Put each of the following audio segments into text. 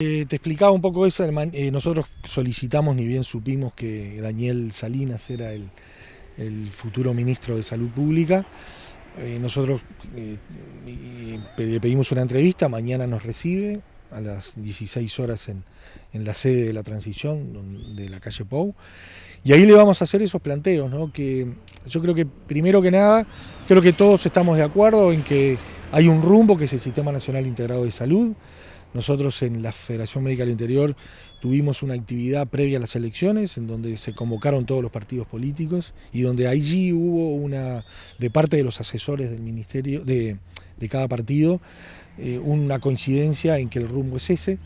Eh, te explicaba un poco eso, eh, nosotros solicitamos, ni bien supimos que Daniel Salinas era el, futuro ministro de Salud Pública. Eh, nosotros le pedimos una entrevista, mañana nos recibe a las 16 horas en, la sede de la transición de la calle Pou. Y ahí le vamos a hacer esos planteos, que yo creo que primero que nada, creo que todos estamos de acuerdo en que hay un rumbo que es el Sistema Nacional Integrado de Salud. Nosotros en la Federación Médica del Interior tuvimos una actividad previa a las elecciones en donde se convocaron todos los partidos políticos y donde allí hubo una, de parte de los asesores del ministerio, de, cada partido, eh, una coincidencia en que el rumbo es ese.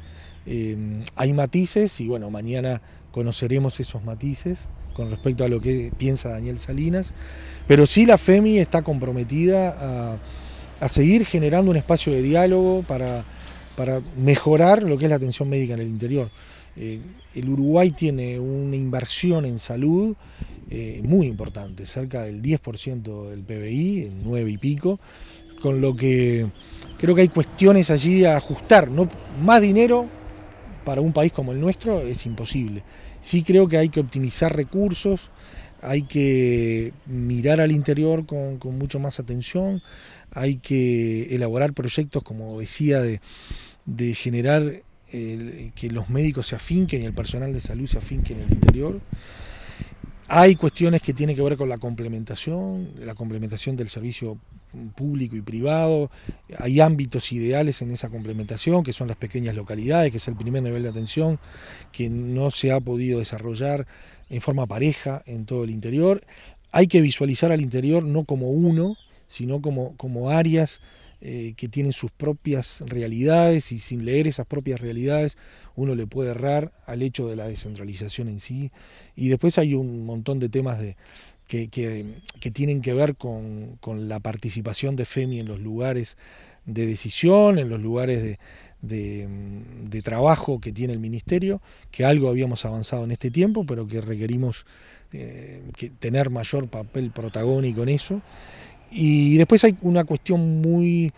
Eh, hay matices y bueno, mañana conoceremos esos matices con respecto a lo que piensa Daniel Salinas, pero sí la FEMI está comprometida a, a seguir generando un espacio de diálogo para para mejorar lo que es la atención médica en el interior. Eh, el Uruguay tiene una inversión en salud eh, muy importante, cerca del 10% del PBI, 9 y pico, con lo que creo que hay cuestiones allí a ajustar. No, más dinero para un país como el nuestro es imposible. Sí creo que hay que optimizar recursos, hay que mirar al interior con mucho más atención, hay que elaborar proyectos, como decía, de de generar que los médicos se afinquen y el personal de salud se afinquen en el interior. Hay cuestiones que tienen que ver con la complementación, la complementación del servicio público y privado. Hay ámbitos ideales en esa complementación, que son las pequeñas localidades, que es el primer nivel de atención, que no se ha podido desarrollar en forma pareja en todo el interior. Hay que visualizar al interior no como uno, sino como, como áreas eh, que tienen sus propias realidades y sin leer esas propias realidades uno le puede errar al hecho de la descentralización en sí. Y después hay un montón de temas que, que, tienen que ver con, la participación de FEMI en los lugares de decisión, en los lugares de, trabajo que tiene el Ministerio, que algo habíamos avanzado en este tiempo, pero que requerimos eh, tener mayor papel protagónico en eso y después hay una cuestión muy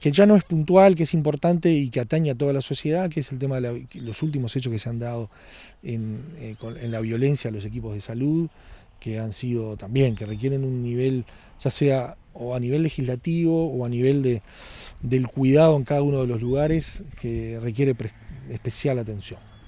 que ya no es puntual, que es importante y que atañe a toda la sociedad, que es el tema de los últimos hechos que se han dado eh, en, la violencia a los equipos de salud, que han sido también, que requieren un nivel, ya sea o a nivel legislativo o a nivel del cuidado en cada uno de los lugares, que requiere especial atención.